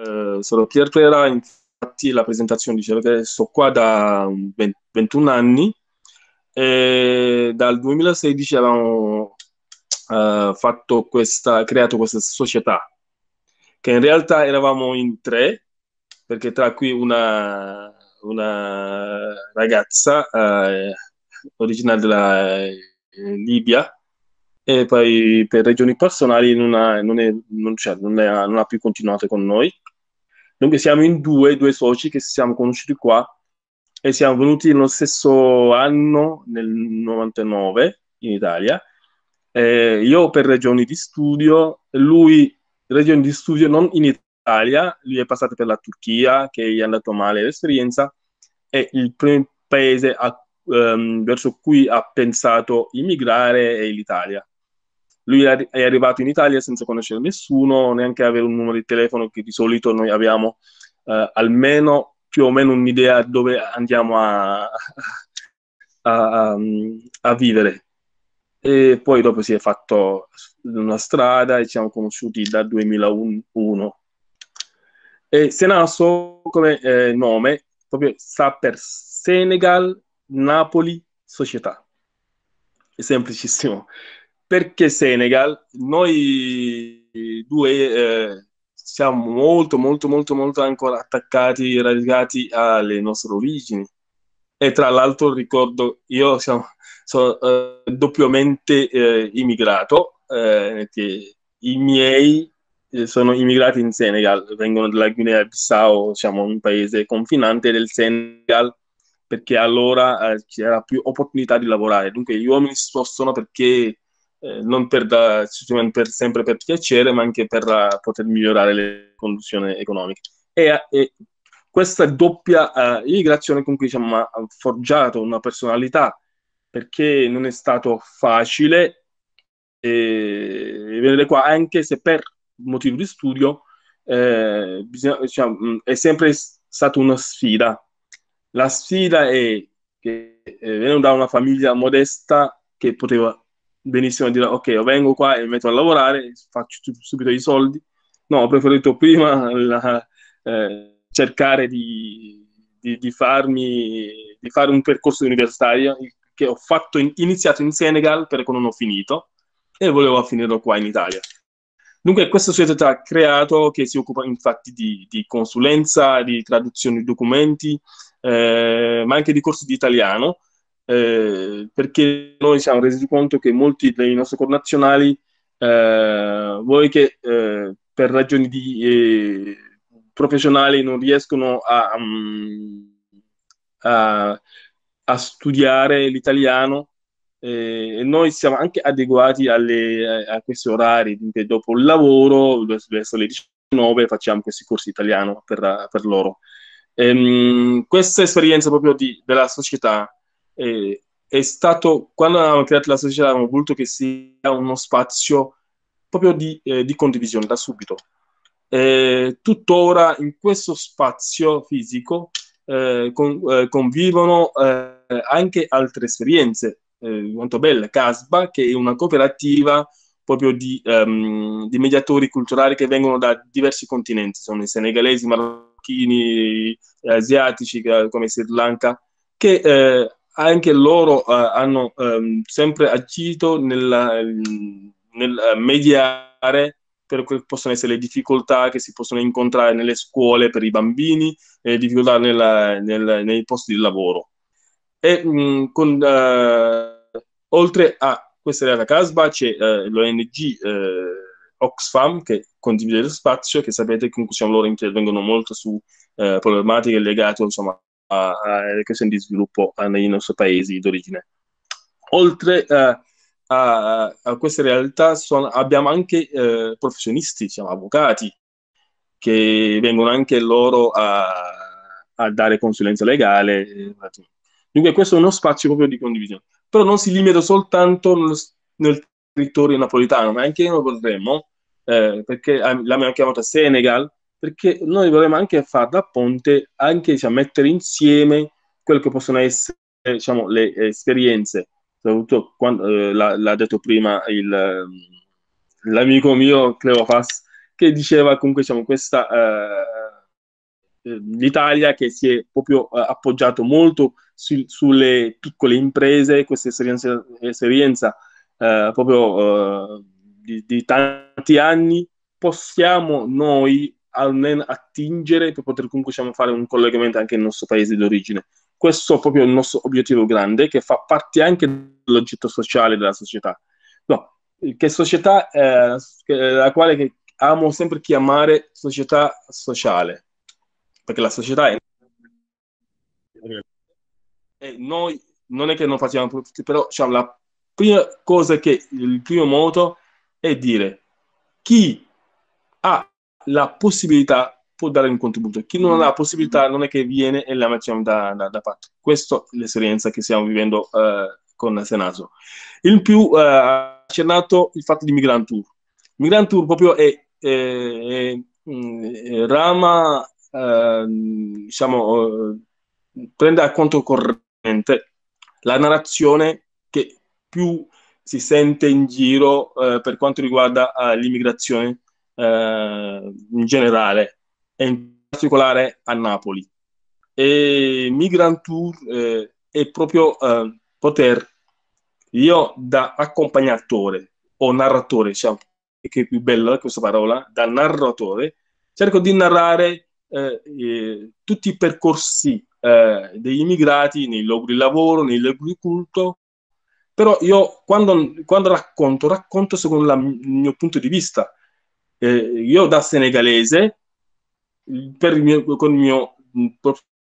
Eh, sono Pier Clera, infatti la presentazione diceva che sto qua da 20, mm, 21 anni e dal 2016 avevamo eh, fatto questa, creato questa società che in realtà eravamo in tre perché tra cui una, una ragazza eh, originaria della eh, Libia e poi per ragioni personali non ha, non è, non, cioè, non è, non ha più continuato con noi Dunque siamo in due, due soci che siamo conosciuti qua e siamo venuti nello stesso anno, nel 99, in Italia. Eh, io per ragioni di studio, lui ragioni di studio non in Italia, lui è passato per la Turchia, che gli è andato male l'esperienza, e il primo paese a, um, verso cui ha pensato immigrare è l'Italia. Lui è arrivato in Italia senza conoscere nessuno, neanche avere un numero di telefono che di solito noi abbiamo eh, almeno più o meno un'idea dove andiamo a, a, a, a vivere. E poi dopo si è fatto una strada e ci siamo conosciuti dal 2001. E Senaso come eh, nome proprio sta per Senegal Napoli Società. È semplicissimo. Perché Senegal, noi due eh, siamo molto, molto, molto, molto ancora attaccati, radicati alle nostre origini. E tra l'altro ricordo, io sono, sono eh, doppiamente eh, immigrato, eh, che i miei eh, sono immigrati in Senegal, vengono dalla Guinea-Bissau, siamo un paese confinante del Senegal, perché allora eh, c'era più opportunità di lavorare. Dunque gli uomini si spostano perché eh, non per da, per, sempre per piacere, ma anche per uh, poter migliorare le condizioni economiche. E, eh, e questa doppia uh, immigrazione comunque diciamo, ha forgiato una personalità perché non è stato facile eh, venire qua, anche se per motivo di studio eh, bisogna, diciamo, mm, è sempre stata una sfida. La sfida è che eh, venivo da una famiglia modesta che poteva benissimo dire ok, io vengo qua e mi metto a lavorare, faccio subito i soldi. No, ho preferito prima la, eh, cercare di, di, di, farmi, di fare un percorso universitario che ho fatto in, iniziato in Senegal, però non ho finito, e volevo finirlo qua in Italia. Dunque, questa società ha creato, che si occupa infatti di, di consulenza, di traduzione di documenti, eh, ma anche di corsi di italiano, eh, perché noi siamo resi conto che molti dei nostri connazionali, eh, vuoi che eh, per ragioni di, eh, professionali non riescono a, mm, a, a studiare l'italiano, eh, noi siamo anche adeguati alle, a, questi orari, dopo il lavoro, verso le 19 facciamo questi corsi italiano per, per loro. Ehm, questa esperienza proprio di, della società eh, è stato, quando abbiamo creato la società, avevamo voluto che sia uno spazio proprio di, eh, di condivisione da subito. Eh, tuttora in questo spazio fisico eh, con, eh, convivono eh, anche altre esperienze, molto belle, Casba, che è una cooperativa proprio di, um, di, mediatori culturali che vengono da diversi continenti, sono i senegalesi, i marocchini, gli asiatici come Sri Lanka, che eh, anche loro eh, hanno ehm, sempre agito nella, nel eh, mediare per quelle che possono essere le difficoltà che si possono incontrare nelle scuole per i bambini e le difficoltà nella, nel, nei posti di lavoro. E, mh, mm, con, eh, oltre a questa era la Casba c'è eh, l'ONG eh, Oxfam che condivide lo spazio, che sapete che loro intervengono molto su eh, problematiche legate insomma, che sono di sviluppo eh, nei nostri paesi d'origine. Oltre eh, a, a, queste realtà sono, abbiamo anche eh, professionisti, siamo avvocati, che vengono anche loro a, a dare consulenza legale. Dunque questo è uno spazio proprio di condivisione. Però non si limita soltanto nel, nel territorio napoletano, ma anche noi vorremmo, eh, perché l'abbiamo chiamata Senegal, perché noi vorremmo anche fare da ponte, anche diciamo, mettere insieme quelle che possono essere diciamo, le esperienze, soprattutto quando eh, l'ha, l'ha, detto prima il, mm, l'amico mio Cleofas, che diceva comunque diciamo, questa, eh, eh, l'Italia che si è proprio eh, appoggiato molto su, sulle piccole imprese, questa esperienza, esperienza eh, proprio eh, di, di tanti anni, possiamo noi almeno attingere per poter comunque diciamo, fare un collegamento anche nel nostro paese d'origine. Questo è proprio il nostro obiettivo grande, che fa parte anche dell'oggetto sociale della società. No, che società, eh, la quale amo sempre chiamare società sociale, perché la società è... E noi non è che non facciamo tutti, però diciamo, la prima cosa che il primo moto è dire chi ha la possibilità può dare un contributo. Chi non ha la mm. possibilità non è che viene e la mettiamo da, da, da parte. Questa è l'esperienza che stiamo vivendo eh, con Senato. In più eh, ha eh, accennato il fatto di Migrant Tour. Migrant Tour proprio è, è, è, mm, è rama, ehm, diciamo, eh, diciamo, prende a conto corrente la narrazione che più si sente in giro eh, per quanto riguarda eh, l'immigrazione eh, in generale e in particolare a Napoli. E Migrant Tour eh, è proprio eh, poter io da accompagnatore o narratore, cioè, che è più bella eh, questa parola, da narratore, cerco di narrare eh, eh tutti i percorsi eh, degli immigrati nei luoghi di lavoro, nei luoghi di culto, però io quando, quando racconto, racconto secondo la, il mio punto di vista, eh, io da senegalese, il mio, con il mio, mm,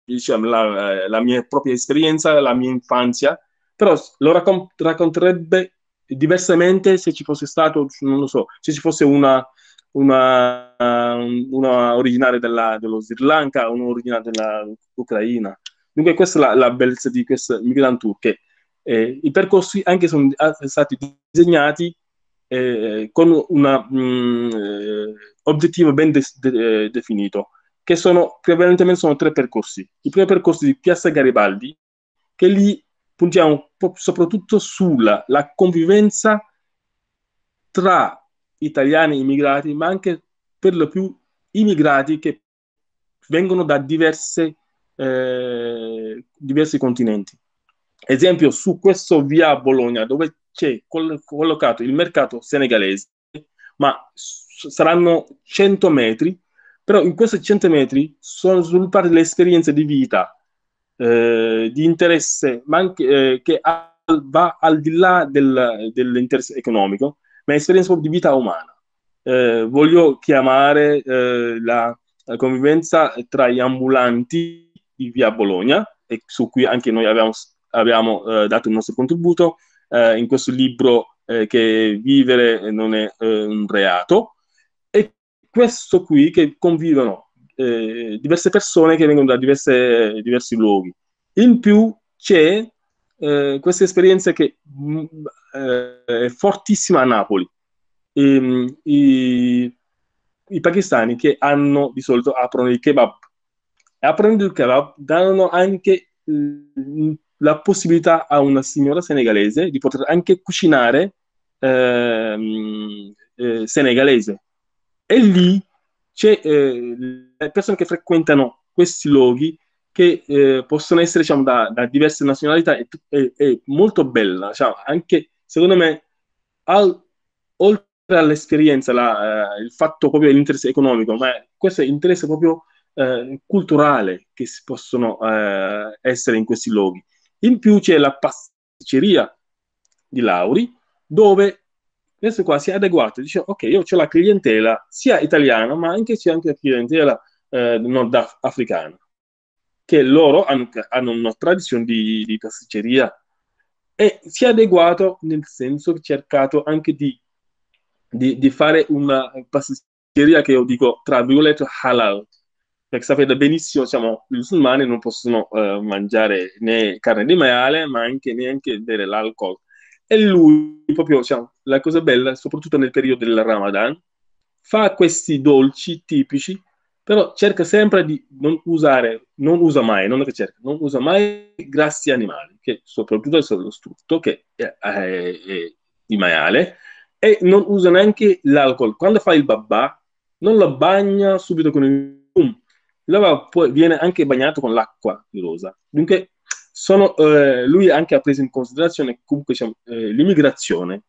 diciamo, la, eh, la, mia propria esperienza, la mia infanzia, però lo raccont- racconterebbe diversamente se ci fosse stato, non lo so, se ci fosse una, una, eh, una originaria della, dello Sri Lanka, una originaria dell'Ucraina. Dunque questa è la, la bellezza di questo Migrant Tour, che eh, i percorsi anche ah, sono stati disegnati eh, con un mm, eh, obiettivo ben de- de- eh, definito, che sono prevalentemente sono tre percorsi. Il primo percorso di Piazza Garibaldi, che lì puntiamo po- soprattutto sulla convivenza tra italiani immigrati, ma anche per lo più immigrati che vengono da diverse, eh, diversi continenti. Esempio, su questo via Bologna, dove c'è col- collocato il mercato senegalese, ma s- saranno 100 metri, però in questi 100 metri sono sviluppate le esperienze di vita, eh, di interesse, ma anche eh, che ha, va al di là del, dell'interesse economico, ma esperienza di vita umana. Eh, voglio chiamare eh, la, la convivenza tra gli ambulanti di via Bologna, e su cui anche noi abbiamo abbiamo eh, dato il nostro contributo, eh, in questo libro eh, che vivere non è eh, un reato, e questo qui che convivono eh, diverse persone che vengono da diverse, diversi luoghi. In più c'è eh, questa esperienza che mh, mm, è fortissima a Napoli. E, mm, i, i pakistani che hanno di solito aprono il kebab E aprendo il kebab danno anche il mm, la possibilità a una signora senegalese di poter anche cucinare eh, eh, senegalese. E lì c'è eh, le persone che frequentano questi luoghi che eh, possono essere diciamo, da, da, diverse nazionalità e, e, e molto bella, diciamo, anche secondo me al, oltre all'esperienza, la, eh, il fatto proprio dell'interesse economico, ma questo è interesse proprio eh, culturale che si possono essere in questi luoghi in più c'è la pasticceria di Lauri, dove questo qua si è adeguato, dice ok, io ho la clientela sia italiana, ma anche c'è anche la clientela eh, nordafricana, che loro hanno, hanno una tradizione di, di pasticceria e si è adeguato nel senso che cercato anche di, di, di fare una pasticceria che io dico tra virgolette halal, perché sapete benissimo, siamo i musulmani non possono eh, mangiare né carne di maiale, ma anche neanche bere l'alcol. E lui, proprio cioè, la cosa bella, soprattutto nel periodo del Ramadan, fa questi dolci tipici, però cerca sempre di non usare, non usa mai, non è che cerca, non usa mai grassi animali, che soprattutto è lo strutto, che è, è, è di maiale, e non usa neanche l'alcol. Quando fa il babà, non lo bagna subito con il L'uovo poi viene anche bagnato con l'acqua di rosa. Dunque, sono, eh, lui anche ha preso in considerazione comunque diciamo, eh, l'immigrazione,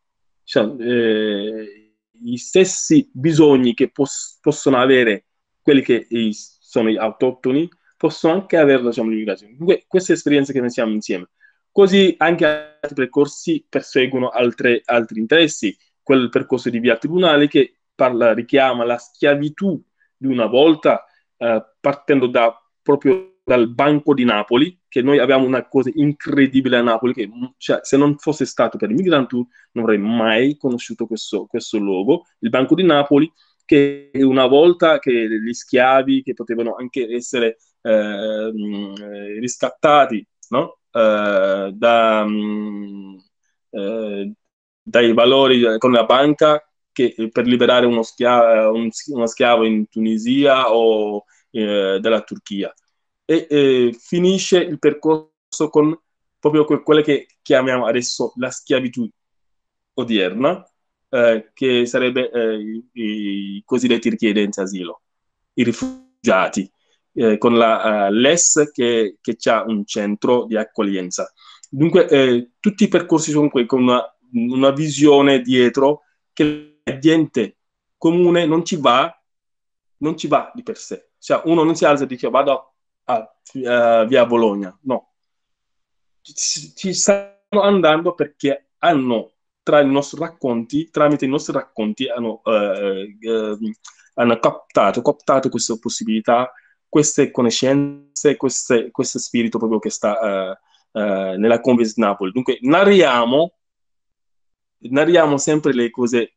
diciamo, eh, gli stessi bisogni che pos- possono avere quelli che sono gli autoctoni, possono anche avere diciamo, l'immigrazione. Dunque, queste esperienze che pensiamo insieme. Così anche altri percorsi perseguono altre, altri interessi, quel percorso di via tribunale che parla, richiama la schiavitù di una volta, eh, partendo da, proprio dal banco di Napoli, che noi abbiamo una cosa incredibile a Napoli, che mm, cioè, se non fosse stato per i migranti non avrei mai conosciuto questo, questo luogo, il banco di Napoli, che una volta che gli schiavi, che potevano anche essere eh, mm, eh riscattati no? eh, da, mm, eh, dai valori eh, con la banca, che, per liberare uno eh, schiavo, un, una schiava in Tunisia o eh, dalla Turchia. E eh, finisce il percorso con proprio que- quella che chiamiamo adesso la schiavitù odierna, eh, che sarebbe eh, i, i, cosiddetti richiedenti asilo, i rifugiati, eh, con la uh, LES che, che ha un centro di accoglienza. Dunque, tutti i percorsi sono qui con una, una visione dietro che ingrediente comune non ci va, non ci va di per sé. Cioè, uno non si alza e dice vado a, a eh, via Bologna, no. Ci, ci stanno andando perché hanno tra i nostri racconti, tramite i nostri racconti, hanno, eh, eh, hanno captato, captato questa possibilità, queste conoscenze, queste, questo spirito proprio che sta eh, eh nella Convest Napoli. Dunque, narriamo, narriamo sempre le cose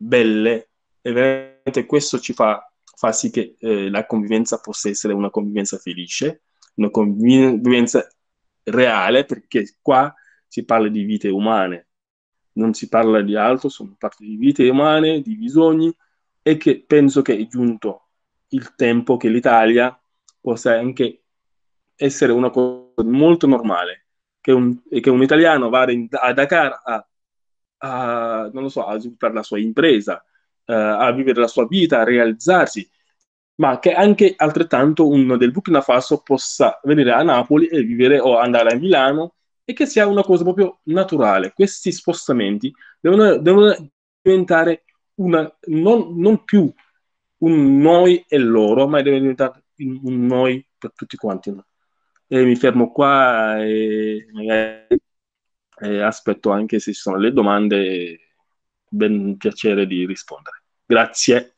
belle e veramente questo ci fa, fa sì che eh, la convivenza possa essere una convivenza felice, una convivenza reale, perché qua si parla di vite umane, non si parla di altro, sono parte di vite umane, di bisogni e che penso che è giunto il tempo che l'Italia possa anche essere una cosa molto normale, che un, che un italiano vada in, a Dakar a a, non lo so, a sviluppare la sua impresa, uh, a vivere la sua vita, a realizzarsi, ma che anche altrettanto uno del Burkina Faso possa venire a Napoli e vivere o andare a Milano e che sia una cosa proprio naturale. Questi spostamenti devono, devono diventare una, non, non, più un noi e loro, ma deve diventare un noi per tutti quanti. E mi fermo qua e magari e aspetto anche se ci sono le domande, ben piacere di rispondere. Grazie.